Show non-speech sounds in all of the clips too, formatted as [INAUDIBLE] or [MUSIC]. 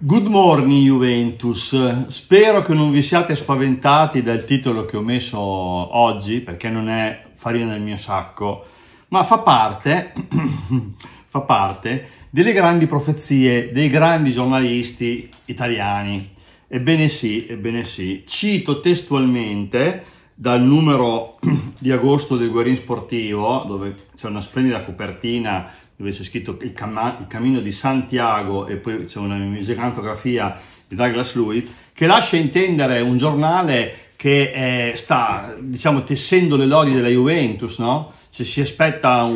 Good morning Juventus, spero che non vi siate spaventati dal titolo che ho messo oggi perché non è farina del mio sacco, ma fa parte, [CLEARS THROAT] fa parte delle grandi profezie dei grandi giornalisti italiani. Ebbene sì, ebbene sì, cito testualmente dal numero [CLEARS THROAT] di agosto del Guerin Sportivo, dove c'è una splendida copertina dove c'è scritto il, il, cammino di Santiago e poi c'è una musicantografia di Douglas Lewis, che lascia intendere un giornale che è, eh, sta, diciamo, tessendo le lodi della Juventus, no? Cioè, si aspetta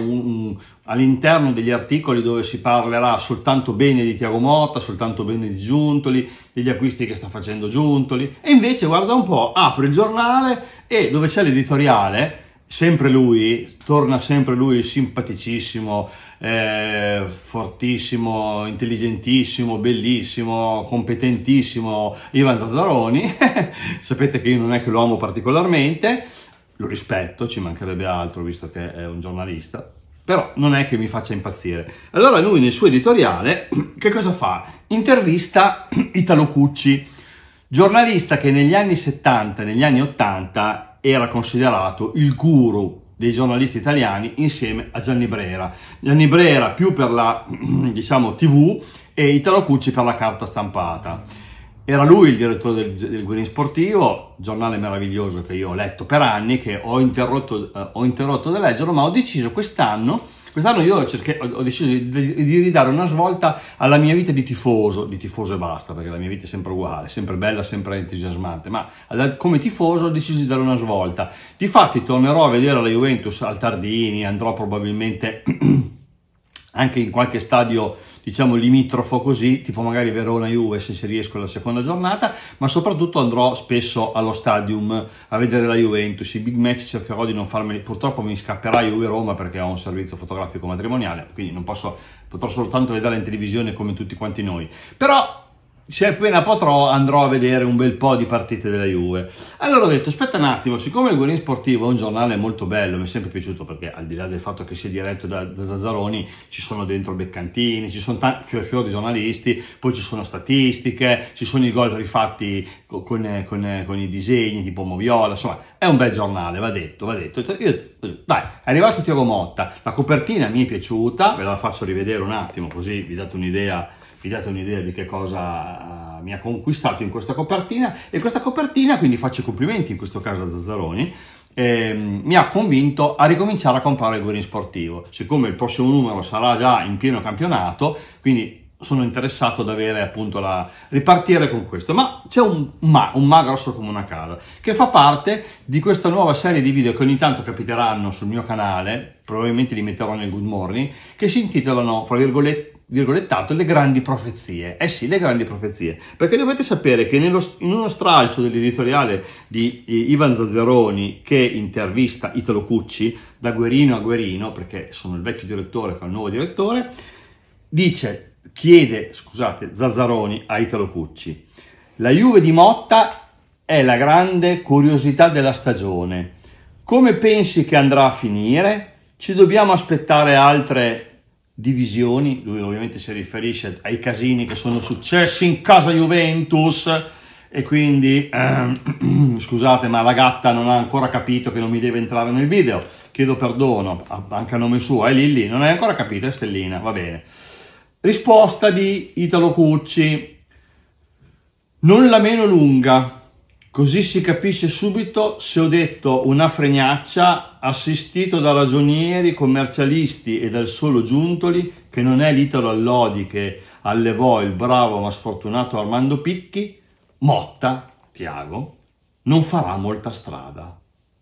all'interno degli articoli dove si parlerà soltanto bene di Tiago Motta, soltanto bene di Giuntoli, degli acquisti che sta facendo Giuntoli, e invece guarda un po', apre il giornale e dove c'è l'editoriale sempre lui, torna sempre lui simpaticissimo, eh, fortissimo, intelligentissimo, bellissimo, competentissimo Ivan Zazzaroni, [LAUGHS] sapete che io non è che lo amo particolarmente, lo rispetto, ci mancherebbe altro visto che è un giornalista, però non è che mi faccia impazzire. Allora lui nel suo editoriale [CLEARS THROAT] che cosa fa? Intervista [CLEARS THROAT] Italo Cucci, giornalista che negli anni 70 negli anni 80 era considerato il guru dei giornalisti italiani insieme a Gianni Brera. Gianni Brera più per la [CLEARS THROAT] diciamo, tv e Italo Cucci per la carta stampata. Era lui il direttore del, del Guerin Sportivo, giornale meraviglioso che io ho letto per anni, che ho interrotto, eh, ho interrotto di leggerlo, ma ho deciso quest'anno Quest'anno io cerche, ho, ho, deciso di, di, ridare una svolta alla mia vita di tifoso, di tifoso e basta, perché la mia vita è sempre uguale, sempre bella, sempre entusiasmante, ma come tifoso ho deciso di dare una svolta. Difatti tornerò a vedere la Juventus al Tardini, andrò probabilmente... [CLEARS THROAT] anche in qualche stadio diciamo limitrofo così, tipo magari Verona-Juve se ci riesco alla seconda giornata, ma soprattutto andrò spesso allo stadium a vedere la Juventus, i big match cercherò di non farmeli, purtroppo mi scapperà Juve-Roma perché ho un servizio fotografico matrimoniale, quindi non posso, potrò soltanto vedere in televisione come tutti quanti noi, però se appena potrò andrò a vedere un bel po' di partite della Juve. Allora ho detto, aspetta un attimo, siccome il Guerin Sportivo è un giornale molto bello, mi è sempre piaciuto perché al di là del fatto che sia diretto da, da Zazzaroni, ci sono dentro Beccantini, ci sono tanti fior fior di giornalisti, poi ci sono statistiche, ci sono i gol rifatti con, con, con, con, i disegni tipo Moviola, insomma è un bel giornale, va detto, va detto. Io, dai, è arrivato Tiago Motta, la copertina mi è piaciuta, ve la faccio rivedere un attimo così vi date un'idea vi date un'idea di che cosa eh, mi ha conquistato in questa copertina e questa copertina, quindi faccio i complimenti in questo caso a Zazzaroni, eh, mi ha convinto a ricominciare a comprare il Guerin Sportivo. Siccome il prossimo numero sarà già in pieno campionato, quindi sono interessato ad avere appunto la ripartire con questo, ma c'è un ma, un ma grosso come una casa, che fa parte di questa nuova serie di video che ogni tanto capiteranno sul mio canale, probabilmente li metterò nel good morning, che si intitolano, fra virgolette, virgolettato, le grandi profezie. Eh sì, le grandi profezie. Perché dovete sapere che nello, in uno stralcio dell'editoriale di Ivan Zazzeroni, che intervista Italo Cucci, da Guerino a Guerino, perché sono il vecchio direttore con il nuovo direttore, dice, chiede, scusate, Zazzaroni a Italo Cucci, la Juve di Motta è la grande curiosità della stagione. Come pensi che andrà a finire? Ci dobbiamo aspettare altre divisioni, lui ovviamente si riferisce ai casini che sono successi in casa Juventus e quindi ehm, [CLEARS THROAT] scusate ma la gatta non ha ancora capito che non mi deve entrare nel video, chiedo perdono anche a nome suo, è eh, Lilli, non hai ancora capito, è Stellina, va bene. Risposta di Italo Cucci, non la meno lunga, Così si capisce subito se ho detto una fregnaccia assistito da ragionieri, commercialisti e dal solo Giuntoli, che non è l'Italo Allodi che allevò il bravo ma sfortunato Armando Picchi, Motta, Tiago, non farà molta strada.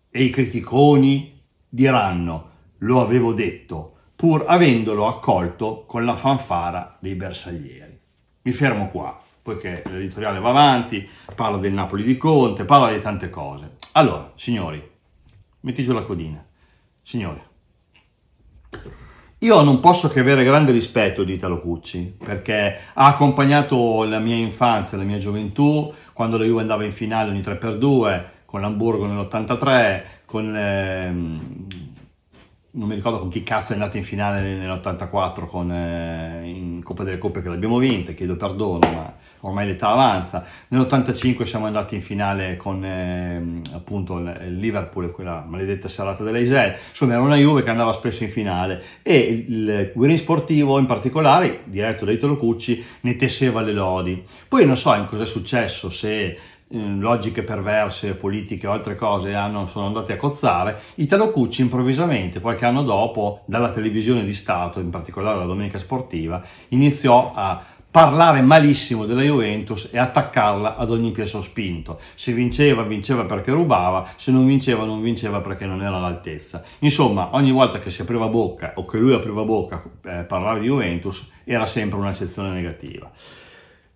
E i criticoni diranno, lo avevo detto, pur avendolo accolto con la fanfara dei bersaglieri. Mi fermo qua poiché l'editoriale va avanti, parla del Napoli di Conte, parla di tante cose. Allora, signori, metti giù la codina. Signore, io non posso che avere grande rispetto di Italo Cucci, perché ha accompagnato la mia infanzia, la mia gioventù, quando la Juve andava in finale ogni 3x2, con l'Hamburgo nell'83, con, eh, non mi ricordo con chi cazzo è andato in finale nell'84 con, eh, in Coppa delle Coppe che l'abbiamo vinta, chiedo perdono, ma ormai l'età avanza. Nell'85 siamo andati in finale con eh, appunto il Liverpool quella maledetta serata dell'Aisel. Insomma, era una Juve che andava spesso in finale e il Guerin Sportivo in particolare, diretto da Italo Cucci, ne tesseva le lodi. Poi non so in cosa è successo, se Mm, logiche perverse, politiche o altre cose hanno, sono andate a cozzare, Italo Cucci improvvisamente, qualche anno dopo, dalla televisione di Stato, in particolare la Domenica Sportiva, iniziò a parlare malissimo della Juventus e attaccarla ad ogni piede spinto. Se vinceva, vinceva perché rubava, se non vinceva, non vinceva perché non era all'altezza. Insomma, ogni volta che si apriva bocca o che lui apriva bocca eh, parlare di Juventus, era sempre un'accezione negativa.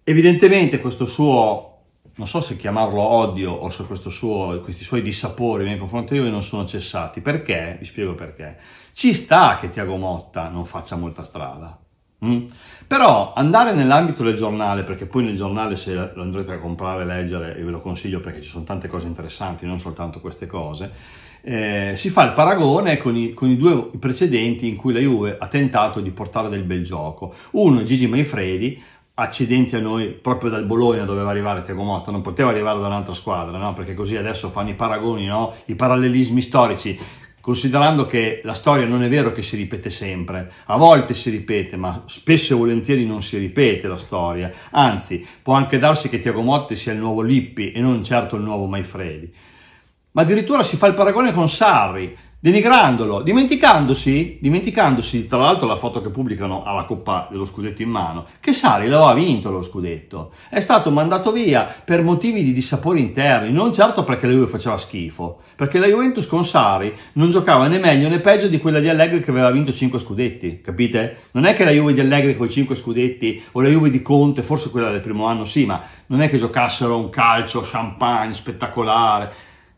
Evidentemente questo suo non so se chiamarlo odio o se suo, questi suoi dissapori nei confronti di lui non sono cessati. Perché? Vi spiego perché. Ci sta che Tiago Motta non faccia molta strada. Mm? Però andare nell'ambito del giornale, perché poi nel giornale se lo andrete a comprare e leggere, io ve lo consiglio perché ci sono tante cose interessanti, non soltanto queste cose, eh, si fa il paragone con i, con i, due precedenti in cui la Juve ha tentato di portare del bel gioco. Uno è Gigi Maifredi, accidenti a noi proprio dal Bologna doveva arrivare Tiago Motta, non poteva arrivare da un'altra squadra, no? perché così adesso fanno i paragoni, no? i parallelismi storici, considerando che la storia non è vero che si ripete sempre, a volte si ripete, ma spesso e volentieri non si ripete la storia, anzi può anche darsi che Tiago Motta sia il nuovo Lippi e non certo il nuovo Maifredi. Ma addirittura si fa il paragone con Sarri, denigrandolo, dimenticandosi, dimenticandosi tra l'altro la foto che pubblicano alla Coppa dello Scudetto in mano, che Sari lo ha vinto lo Scudetto, è stato mandato via per motivi di dissapori interni, non certo perché lui faceva schifo, perché la Juventus con Sari non giocava né meglio né peggio di quella di Allegri che aveva vinto 5 Scudetti, capite? Non è che la Juve di Allegri con i 5 Scudetti o la Juve di Conte, forse quella del primo anno sì, ma non è che giocassero un calcio champagne spettacolare,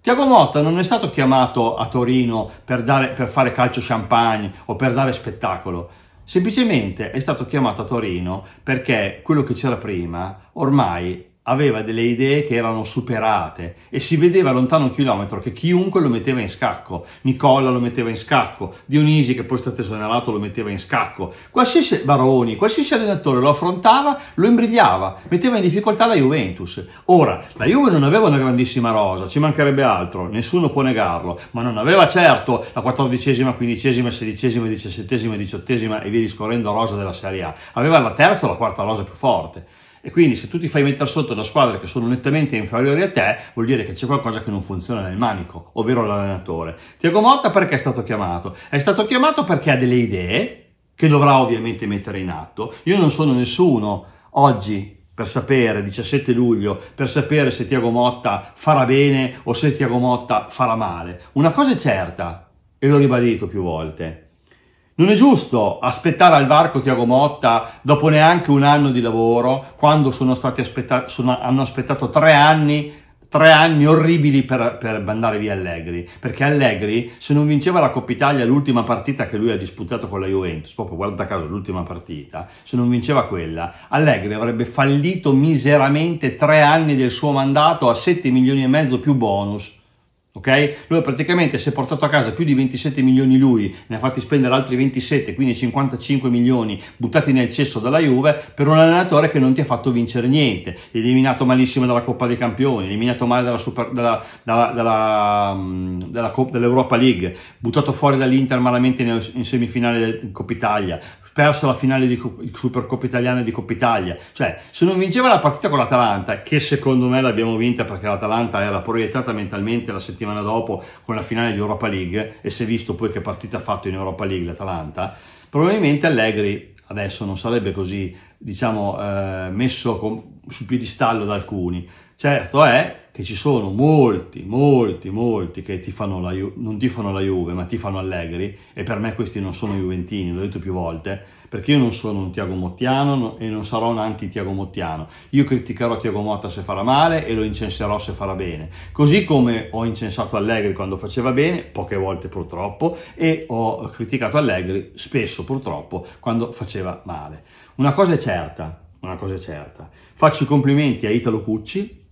Tiago Motta non è stato chiamato a Torino per, dare, per fare calcio champagne o per dare spettacolo. Semplicemente è stato chiamato a Torino perché quello che c'era prima ormai aveva delle idee che erano superate e si vedeva lontano un chilometro che chiunque lo metteva in scacco, Nicola lo metteva in scacco, Dionisi che poi è stato esonerato lo metteva in scacco, qualsiasi Baroni, qualsiasi allenatore lo affrontava, lo imbrigliava, metteva in difficoltà la Juventus. Ora, la Juve non aveva una grandissima rosa, ci mancherebbe altro, nessuno può negarlo, ma non aveva certo la quattordicesima, quindicesima, sedicesima, diciassettesima, diciottesima e via discorrendo rosa della Serie A, aveva la terza o la quarta rosa più forte e quindi se tu ti fai mettere sotto da squadre che sono nettamente inferiori a te, vuol dire che c'è qualcosa che non funziona nel manico, ovvero l'allenatore. Tiago Motta perché è stato chiamato? È stato chiamato perché ha delle idee che dovrà ovviamente mettere in atto. Io non sono nessuno oggi per sapere, 17 luglio, per sapere se Tiago Motta farà bene o se Tiago Motta farà male. Una cosa è certa, e l'ho ribadito più volte, non è giusto aspettare al varco Tiago Motta dopo neanche un anno di lavoro, quando sono stati aspetta- sono, hanno aspettato tre anni, tre anni orribili per, per mandare via Allegri. Perché Allegri, se non vinceva la Coppa Italia, l'ultima partita che lui ha disputato con la Juventus, proprio guarda caso l'ultima partita, se non vinceva quella, Allegri avrebbe fallito miseramente tre anni del suo mandato a 7 milioni e mezzo più bonus Okay? Lui praticamente si è portato a casa più di 27 milioni lui, ne ha fatti spendere altri 27, quindi 55 milioni buttati nel cesso dalla Juve per un allenatore che non ti ha fatto vincere niente, eliminato malissimo dalla Coppa dei Campioni, eliminato male dalla Super, dalla, dalla, dalla, mm, dall'Europa League, buttato fuori dall'Inter malamente in semifinale Coppa Italia, perso la finale di Supercoppa Italiana e di Coppa Italia. Cioè, se non vinceva la partita con l'Atalanta, che secondo me l'abbiamo vinta perché l'Atalanta era proiettata mentalmente la settimana dopo con la finale di Europa League e si è visto poi che partita ha fatto in Europa League l'Atalanta, probabilmente Allegri adesso non sarebbe così, diciamo, eh, messo con, sul piedistallo da alcuni. Certo è che ci sono molti, molti, molti che ti fanno la, non ti fanno la Juve, ma ti fanno Allegri, e per me questi non sono juventini, l'ho detto più volte, perché io non sono un Tiago Mottiano e non sarò un anti-Tiago Mottiano. Io criticherò Tiago Motta se farà male e lo incenserò se farà bene. Così come ho incensato Allegri quando faceva bene, poche volte purtroppo, e ho criticato Allegri spesso purtroppo quando faceva male. Una cosa è certa, una cosa è certa. Faccio i complimenti a Italo Cucci,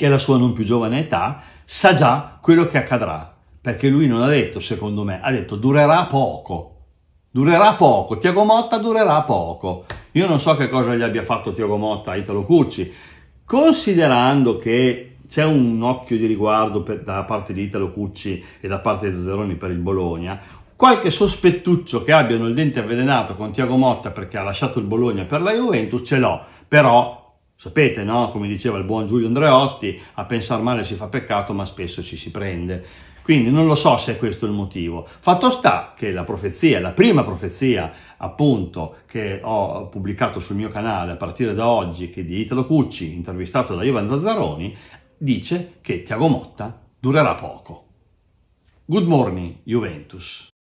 che alla sua non più giovane età sa già quello che accadrà, perché lui non ha detto, secondo me, ha detto durerà poco, durerà poco, Tiago Motta durerà poco. Io non so che cosa gli abbia fatto Tiago Motta a Italo Cucci, considerando che c'è un occhio di riguardo per, da parte di Italo Cucci e da parte di Zeroni per il Bologna, qualche sospettuccio che abbiano il dente avvelenato con Tiago Motta perché ha lasciato il Bologna per la Juventus ce l'ho, però Sapete, no? Come diceva il buon Giulio Andreotti, a pensare male si fa peccato, ma spesso ci si prende. Quindi non lo so se è questo il motivo. Fatto sta che la profezia, la prima profezia appunto che ho pubblicato sul mio canale a partire da oggi, che è di Italo Cucci, intervistato da Ivan Zazzaroni, dice che Tiago Motta durerà poco. Good morning, Juventus.